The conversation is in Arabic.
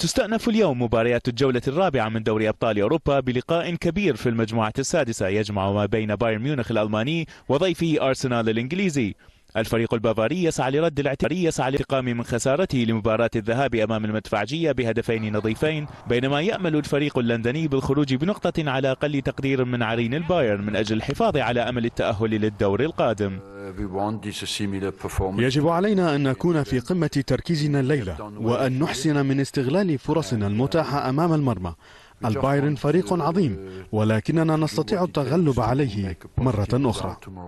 تستأنف اليوم مباريات الجولة الرابعة من دوري أبطال أوروبا بلقاء كبير في المجموعة السادسة يجمع ما بين بايرن ميونخ الألماني وضيفه أرسنال الإنجليزي الفريق البافاري يسعى لرد الاعتبار يسعى للانتقام من خسارته لمباراة الذهاب أمام المدفعجية بهدفين نظيفين بينما يأمل الفريق اللندني بالخروج بنقطة على أقل تقدير من عرين البايرن من أجل الحفاظ على أمل التأهل للدور القادم يجب علينا أن نكون في قمة تركيزنا الليلة وأن نحسن من استغلال فرصنا المتاحة أمام المرمى البايرن فريق عظيم ولكننا نستطيع التغلب عليه مرة أخرى